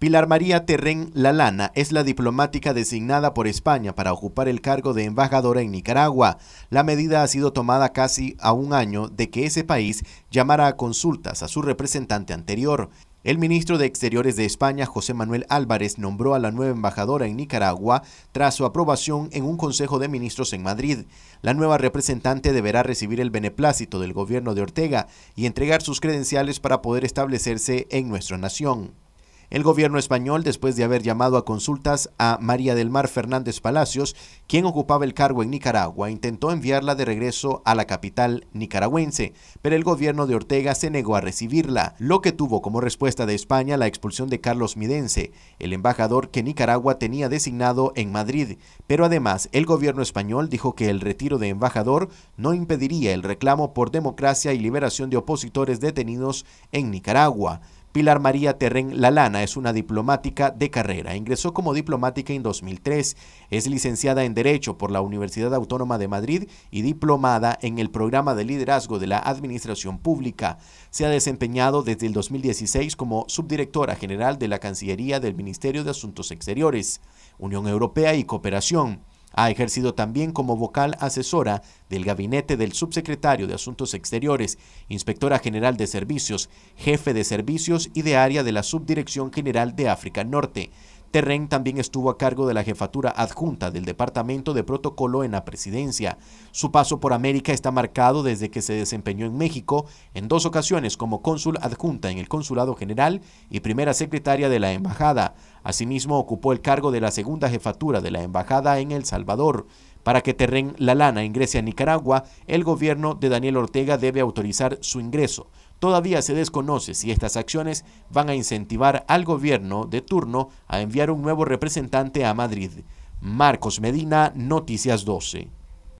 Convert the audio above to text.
Pilar María Terren Lana es la diplomática designada por España para ocupar el cargo de embajadora en Nicaragua. La medida ha sido tomada casi a un año de que ese país llamara a consultas a su representante anterior. El ministro de Exteriores de España, José Manuel Álvarez, nombró a la nueva embajadora en Nicaragua tras su aprobación en un Consejo de Ministros en Madrid. La nueva representante deberá recibir el beneplácito del gobierno de Ortega y entregar sus credenciales para poder establecerse en nuestra nación. El gobierno español, después de haber llamado a consultas a María del Mar Fernández Palacios, quien ocupaba el cargo en Nicaragua, intentó enviarla de regreso a la capital nicaragüense, pero el gobierno de Ortega se negó a recibirla, lo que tuvo como respuesta de España la expulsión de Carlos Midense, el embajador que Nicaragua tenía designado en Madrid, pero además el gobierno español dijo que el retiro de embajador no impediría el reclamo por democracia y liberación de opositores detenidos en Nicaragua. Pilar María Terren Lalana es una diplomática de carrera. Ingresó como diplomática en 2003. Es licenciada en Derecho por la Universidad Autónoma de Madrid y diplomada en el programa de liderazgo de la Administración Pública. Se ha desempeñado desde el 2016 como subdirectora general de la Cancillería del Ministerio de Asuntos Exteriores, Unión Europea y Cooperación. Ha ejercido también como vocal asesora del gabinete del subsecretario de Asuntos Exteriores, inspectora general de servicios, jefe de servicios y de área de la Subdirección General de África Norte. Terren también estuvo a cargo de la jefatura adjunta del Departamento de Protocolo en la presidencia. Su paso por América está marcado desde que se desempeñó en México en dos ocasiones como cónsul adjunta en el Consulado General y primera secretaria de la Embajada. Asimismo, ocupó el cargo de la segunda jefatura de la Embajada en El Salvador. Para que Terren La Lana ingrese a Nicaragua, el gobierno de Daniel Ortega debe autorizar su ingreso. Todavía se desconoce si estas acciones van a incentivar al gobierno de turno a enviar un nuevo representante a Madrid. Marcos Medina, Noticias 12.